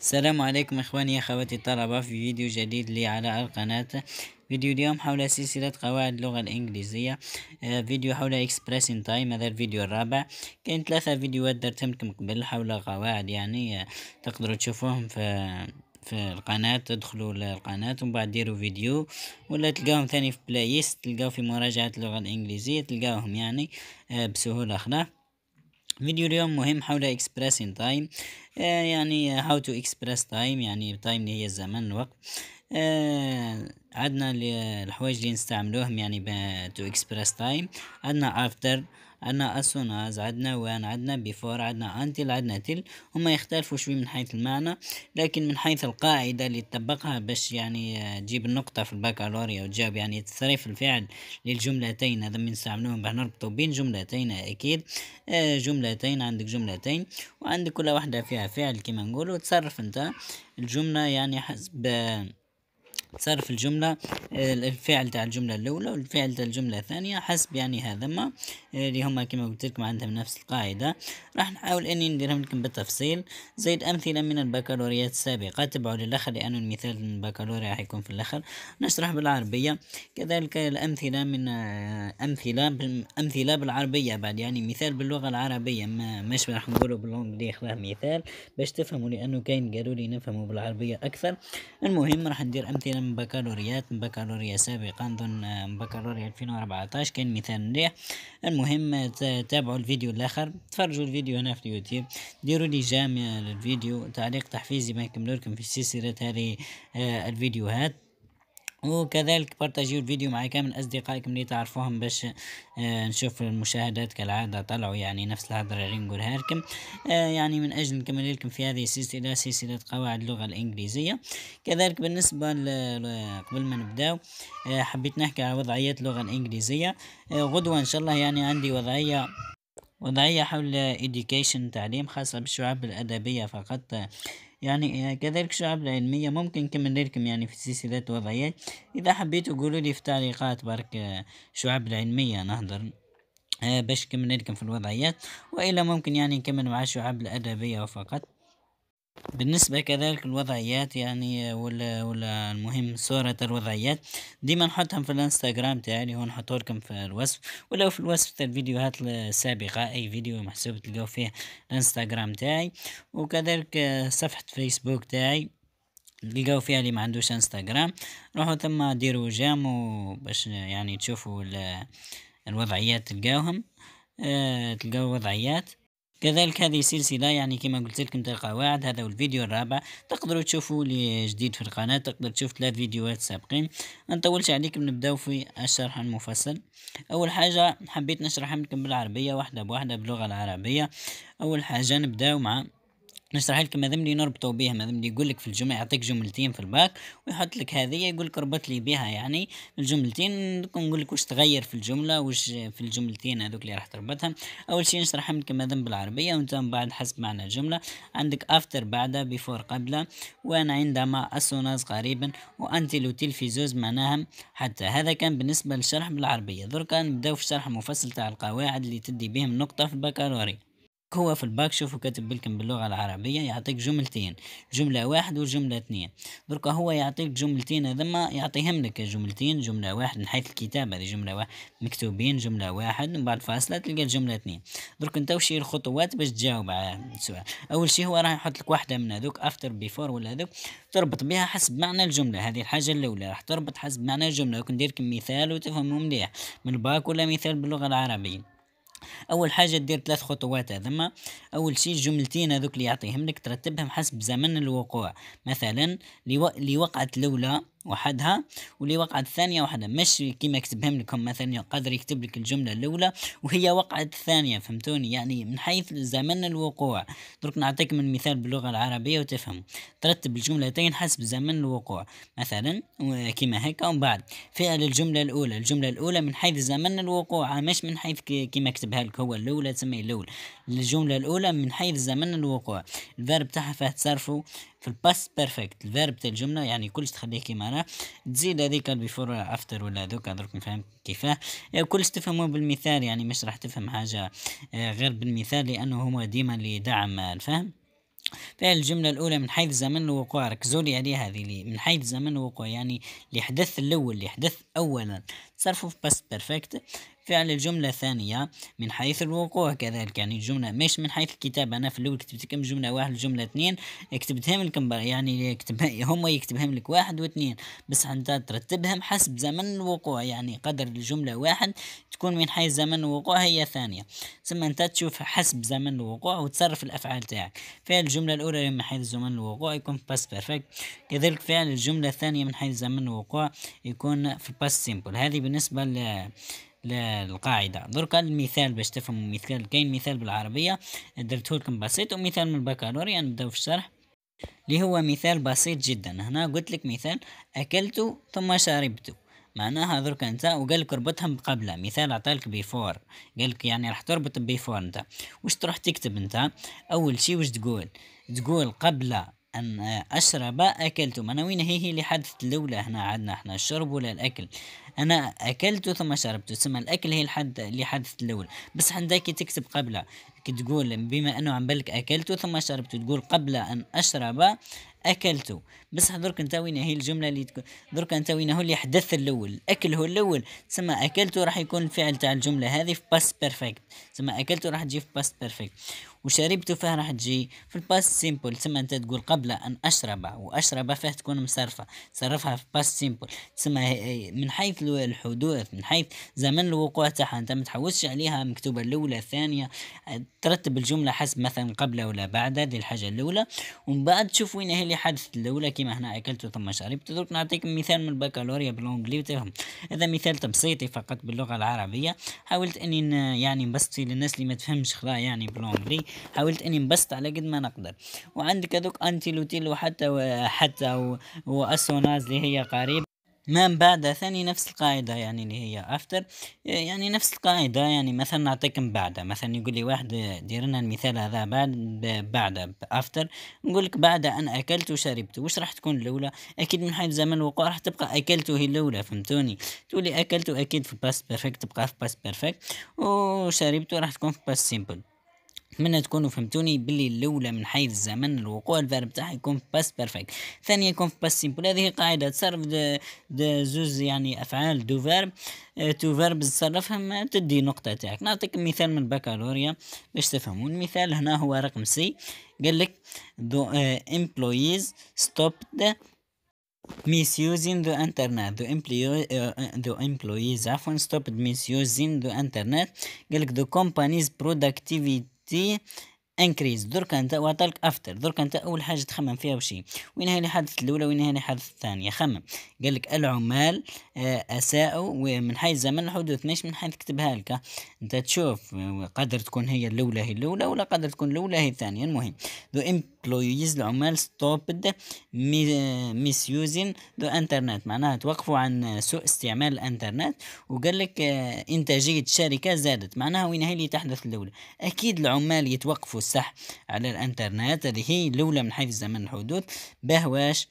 السلام عليكم اخواني اخواتي الطلبة في فيديو جديد لي على القناة فيديو اليوم حول سلسلة قواعد اللغة الإنجليزية آه، فيديو حول إكسبريسين تايم هذا الفيديو الرابع كاين ثلاثة فيديوهات درتهم لكم قبل حول قواعد يعني آه، تقدروا تشوفوهم في في القناة تدخلوا للقناة ومن بعد ديروا فيديو ولا تلقاهم ثاني في بلايست تلقاو في مراجعة اللغة الإنجليزية تلقاوهم يعني آه، بسهولة خلاص فيديو اليوم مهم حول expressing تايم آه، يعني how to express time يعني time اللي هي الزمن الوقت آه عندنا الحوايج اللي نستعملوهم يعني to express time عندنا after عندنا as soon as عندنا when عندنا before عندنا until عندنا till هما يختلفوا شوي من حيث المعنى لكن من حيث القاعدة اللي تطبقها باش يعني آه، تجيب النقطة في البكالوريا وتجاوب يعني تصريف الفعل للجملتين هذا من نستعملوهم باش نربطوا بين جملتين أكيد آه، جملتين عندك جملتين وعندك كل واحدة فيها فعل كما نقولوا تصرف انت الجملة يعني حسب آه، تصرف الجملة الفعل تاع الجملة الأولى والفعل تاع الجملة الثانية حسب يعني هذا ما اللي هما كما قلت لكم عندهم نفس القاعدة راح نحاول إني نديرهم لكم بالتفصيل زيد أمثلة من البكالوريات السابقة تبعوا للآخر لأنه المثال من البكالوريا راح يكون في الآخر نشرح بالعربية كذلك الأمثلة من أمثلة أمثلة بالعربية بعد يعني مثال باللغة العربية ما مش راح نقوله باللونجلي خلاه مثال باش تفهموا لأنه كاين قالوا لي نفهموا بالعربية أكثر المهم راح ندير أمثلة بكالوريات بكالوريا سابقا ضمن آه، بكالوريا 2014 كان مثال مليح المهم تابعوا الفيديو الاخر تفرجوا الفيديو هنا في اليوتيوب ديروا لي جامع للفيديو تعليق تحفيزي ما يكملوا لكم في سلسله هذه آه، الفيديوهات وكذلك بارتاجيو الفيديو مع كامل اصدقائكم اللي تعرفوهم باش آه، نشوف المشاهدات كالعاده طلعوا يعني نفس الهضره اللي نقولها لكم آه، يعني من اجل نكمل لكم في هذه السلسله سلسله قواعد اللغه الانجليزيه كذلك بالنسبه قبل ما نبداو آه، حبيت نحكي على وضعيات اللغه الانجليزيه غدوه ان شاء الله يعني عندي وضعيه وضعيه حول education تعليم خاصه بالشعب الادبيه فقط يعني إيه، كذلك شعب العلمية ممكن نكمل لكم يعني في سلسلة وضعيات إذا حبيتوا قولوا لي في تعليقات برك آه، شعب العلمية نهضر آه، باش نكمل لكم في الوضعيات وإلا ممكن يعني نكمل مع الشعب الأدبية فقط بالنسبة كذلك الوضعيات يعني ولا ولا المهم صورة الوضعيات ديما نحطهم في الانستغرام تاعي اللي هو نحطه لكم في الوصف ولو في الوصف تاع الفيديوهات السابقة اي فيديو محسوب تلقاو فيه الانستغرام تاعي وكذلك صفحة فيسبوك تاعي تلقاو فيها اللي ما عندوش انستغرام روحوا ثم ديروا جام باش يعني تشوفوا الوضعيات تلقاوهم آه، تلقاو وضعيات كذلك هذه سلسلة يعني كما قلت لكم تلقى واحد هذا هو الفيديو الرابع تقدروا تشوفوا لي جديد في القناة تقدر تشوف ثلاث فيديوهات سابقين ما نطولش عليكم نبداو في الشرح المفصل أول حاجة حبيت نشرح لكم بالعربية واحدة بواحدة باللغة العربية أول حاجة نبداو مع نشرح لك مادام اللي نربطو بيه مادام اللي يقول لك في الجمله يعطيك جملتين في الباك ويحط لك هذه يقول لك اربط لي بها يعني الجملتين نقول لك واش تغير في الجمله واش في الجملتين هذوك اللي راح تربطهم اول شيء نشرح لك ذم بالعربيه وانت من بعد حسب معنى الجمله عندك افتر بعد بيفور قبل وانا عندما اسوناز قريبا وانتي وتلفزيوز معناها حتى هذا كان بالنسبه للشرح بالعربيه دركا نبداو في الشرح المفصل تاع القواعد اللي تدي بهم نقطه في البكالوريا هو في الباك شوفوا كاتب لكم باللغة العربية يعطيك جملتين جملة واحد وجملة اثنين دركا هو يعطيك جملتين هذما يعطيهم لك جملتين جملة واحد من حيث الكتابة هذه جملة واحد مكتوبين جملة واحد من بعد فاصلة تلقى الجملة اثنين درك انت وشي الخطوات باش تجاوب على السؤال أول شيء هو راح يحط لك واحدة من هذوك أفتر بيفور ولا هذوك تربط بها حسب معنى الجملة هذه الحاجة الأولى راح تربط حسب معنى الجملة وكندير مثال وتفهمهم مليح من الباك ولا مثال باللغة العربية اول حاجه دير ثلاث خطوات هذما اول شيء الجملتين هذوك اللي يعطيهم لك ترتبهم حسب زمن الوقوع مثلا لو... لوقعه الاولى وحدها واللي وقعت الثانية وحدها مش كيما كتبهم لكم مثلا يقدر يكتب لك الجملة الأولى وهي وقعت الثانية فهمتوني يعني من حيث زمن الوقوع درك نعطيك من مثال باللغة العربية وتفهم ترتب الجملتين حسب زمن الوقوع مثلا كيما هكا ومن بعد فعل الجملة الأولى الجملة الأولى من حيث زمن الوقوع مش من حيث كيما كتبها لك هو الأولى تسمي الأول للجملة الأولى من حيث زمن الوقوع الفيرب تاعها فيه تصرفو في الباست بيرفكت الفيرب تاع الجملة يعني كلش تخليه كيما راه تزيد هذيك بيفور افتر ولا دوكا درك نفهم كيفاه يعني كلش تفهمو بالمثال يعني مش راح تفهم حاجة آه، غير بالمثال لأنه هو ديما لدعم الفهم فعل الجملة الأولى من حيث زمن الوقوع ركزوا لي عليها هذه لي من حيث زمن الوقوع يعني اللي حدث الأول اللي حدث أولا تصرفوا في باست بيرفكت فعل الجملة الثانية من حيث الوقوع كذلك يعني الجملة مش من حيث الكتابة أنا في الأول كتبت لكم جملة واحد جملة اثنين كتبتهم لكم يعني كتب هم يكتبهم لك واحد واثنين بس أنت ترتبهم حسب زمن الوقوع يعني قدر الجملة واحد تكون من حيث زمن الوقوع هي ثانية ثم أنت تشوف حسب زمن الوقوع وتصرف الأفعال تاعك فعل الجملة الأولى من حيث زمن الوقوع يكون في باس بيرفكت كذلك فعل الجملة الثانية من حيث زمن الوقوع يكون في باس سيمبل هذه بالنسبة ل للقاعدة دركا المثال باش تفهموا مثال كاين مثال بالعربية درته لكم بسيط ومثال من البكالوريا نبداو في الشرح اللي هو مثال بسيط جدا هنا قلت لك مثال أكلت ثم شربت معناها درك انت وقال لك اربطهم بقبله مثال عطالك بيفور قال لك يعني راح تربط بيفور انت واش تروح تكتب انت اول شي واش تقول تقول قبله أن أشرب أكلت وين هي هي اللي حدثت الأولى هنا عندنا احنا الشرب ولا الأكل أنا أكلت ثم شربت تسمى الأكل هي الحد اللي حدثت الأول بس عندك تكتب قبلها تقول بما انه عم بالك اكلت ثم شربت تقول قبل ان اشرب اكلت بصح درك انت وين هي الجمله اللي تكون درك انت وين هو اللي حدث الاول الاكل هو الاول تسمى اكلت راح يكون الفعل تاع الجمله هذه في باست بيرفكت تسمى اكلت راح تجي في باست بيرفكت وشربت فيها راح تجي في الباست سيمبل تسمى انت تقول قبل ان اشرب واشرب فيه تكون مصرفه تصرفها في باست سيمبل تسمى من حيث الحدوث من حيث زمن الوقوع تاعها انت ما تحوسش عليها مكتوبه الاولى الثانيه ترتب الجملة حسب مثلا قبل ولا بعد هذه الحاجة الأولى ومن بعد تشوف وين هي اللي حدثت الأولى كيما هنا أكلت ثم شربت درك نعطيك مثال من البكالوريا بالأنجلي وتفهم هذا مثال تبسيطي فقط باللغة العربية حاولت أني يعني نبسط فيه للناس اللي ما تفهمش خلا يعني بالأنجلي حاولت أني نبسط على قد ما نقدر وعندك هذوك أنتي لوتيل وحتى حتى وأسوناز اللي هي قريب ما بعد ثاني نفس القاعدة يعني اللي هي افتر يعني نفس القاعدة يعني مثلا نعطيك من بعد مثلا يقول لي واحد ديرنا المثال هذا بعد بعد افتر نقول لك بعد ان اكلت وشربت وش راح تكون الاولى اكيد من حيث زمن الوقوع راح تبقى اكلت هي الاولى فهمتوني تولي اكلت اكيد في باس بيرفكت تبقى في باس بيرفكت وشربت راح تكون في باس سيمبل نتمنى تكونوا فهمتوني باللي الاولى من حيث الزمن الوقوع الفيرب تاعها يكون في باس بيرفكت ثانية يكون في باس سيمبل هذه قاعده تصرف زوز يعني افعال دو فيرب تو فيرب تصرفهم تدي نقطه تاعك نعطيك مثال من البكالوريا باش تفهموا المثال هنا هو رقم سي قال لك the آه، employees stopped misusing the internet the employee uh, the employees عفوا stopped misusing the internet قالك the company's productivity تي انكريز درك انت وعطالك افتر درك انت اول حاجه تخمم فيها وشي وين هي الحادثه الاولى وين هي الحادثه الثانيه خمم قال لك العمال آه، اساءوا ومن حيث زمن الحدوث مش من حيث كتبها لك انت تشوف آه، قدر تكون هي الاولى هي الاولى ولا قدر تكون الاولى هي الثانيه المهم ذو employees العمال stopped misusing the internet معناها توقفوا عن سوء استعمال الانترنت وقال لك آه، انتاجية الشركة زادت معناها وين هي اللي تحدث الأولى أكيد العمال يتوقفوا صح على الانترنت هذه هي الأولى من حيث زمن الحدوث باه واش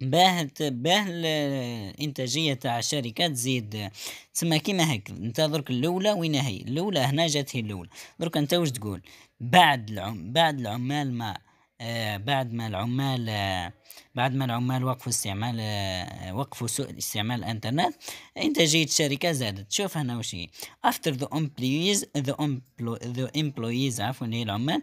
باه باه الانتاجيه تاع الشركه تزيد تسمى كيما هيك انت درك الاولى وين هي الاولى هنا جات هي الاولى درك انت واش تقول بعد العم بعد العمال ما آه، بعد ما العمال آه، بعد ما العمال وقفوا استعمال آه، وقفوا سوء استعمال الانترنت انتاجيه الشركه زادت شوف هنا وش هي after the employees the, emplo the employees عفوا هي العمال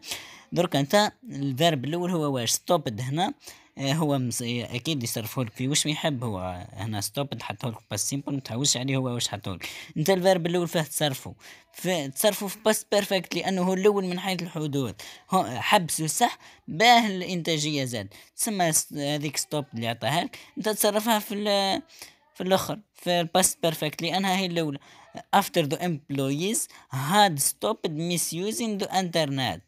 درك انت الفيرب الاول هو واش ستوبد هنا آه، هو مس... آه، اكيد يصرفهولك في واش ما يحب هو هنا ستوب تحطهولك باس سيمبل متعودش عليه هو واش حطهولك انت الفيرب الاول فيه تصرفو تصرفو في باس بيرفكت لانه هو الاول من حيث الحدود حبسو صح باه الانتاجيه زاد تسمى هذيك ستوب اللي عطاها لك انت تصرفها في ال... في الاخر في الباس بيرفكت لانها هي الاولى after the employees had stopped misusing the internet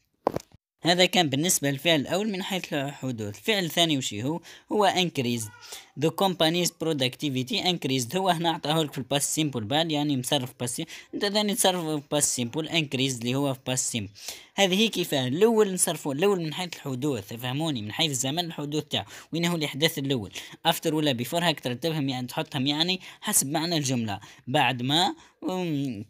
هذا كان بالنسبة للفعل الأول من حيث الحدوث الفعل الثاني وشي هو هو increased the company's productivity increased هو هنا عطاه لك في الباس سيمبل بعد يعني مصرف باس انت ثاني تصرف في باس سيمبل increased اللي هو في باس سيم هذه كيفاه الاول نصرفوا الاول من حيث الحدوث فهموني من حيث الزمن الحدوث تاعو وين هو الاحداث الاول افتر ولا بيفور هاك ترتبهم يعني تحطهم يعني حسب معنى الجمله بعد ما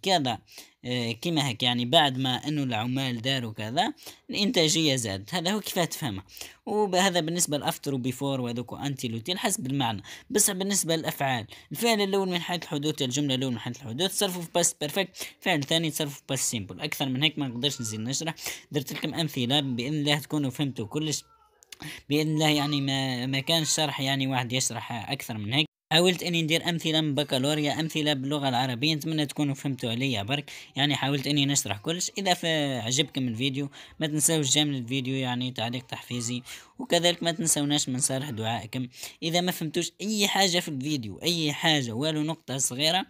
كذا آه، كما هك يعني بعد ما انه العمال داروا كذا الانتاجيه زادت هذا هو كيف تفهمه وهذا بالنسبه لافتر وبيفور وهذوك انتي لوتيل حسب المعنى بس بالنسبة للأفعال الفعل الأول من حيث الحدوث الجملة الأولى من حيث الحدوث صرفه في باست بيرفكت الفعل ثاني صرفه في باست سيمبل أكثر من هيك ما نقدرش نزيد نشرح درت لكم أمثلة بإذن الله تكونوا فهمتوا كلش باذن الله يعني ما ما كانش شرح يعني واحد يشرح اكثر من هيك حاولت اني ندير امثله من بكالوريا امثله باللغه العربيه نتمنى تكونوا فهمتوا عليا برك يعني حاولت اني نشرح كلش اذا عجبكم الفيديو ما تنساوش جامل الفيديو يعني تعليق تحفيزي وكذلك ما تنساوناش من صالح دعائكم اذا ما فهمتوش اي حاجه في الفيديو اي حاجه والو نقطه صغيره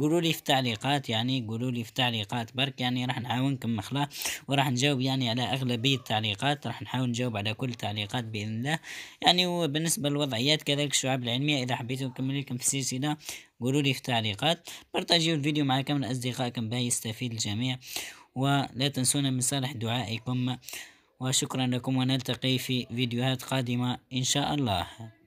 قولوا لي في تعليقات يعني قولوا لي في تعليقات برك يعني راح نعاونكم مخلاه وراح نجاوب يعني على اغلبيه التعليقات راح نحاول نجاوب على كل التعليقات باذن الله يعني وبالنسبه للوضعيات كذلك الشعب العلميه اذا حبيتوا كمل لكم في السلسلة قولوا لي في التعليقات بارطاجيو الفيديو مع كامل أصدقائكم باه يستفيد الجميع ولا تنسونا من صالح دعائكم وشكرا لكم ونلتقي في فيديوهات قادمة إن شاء الله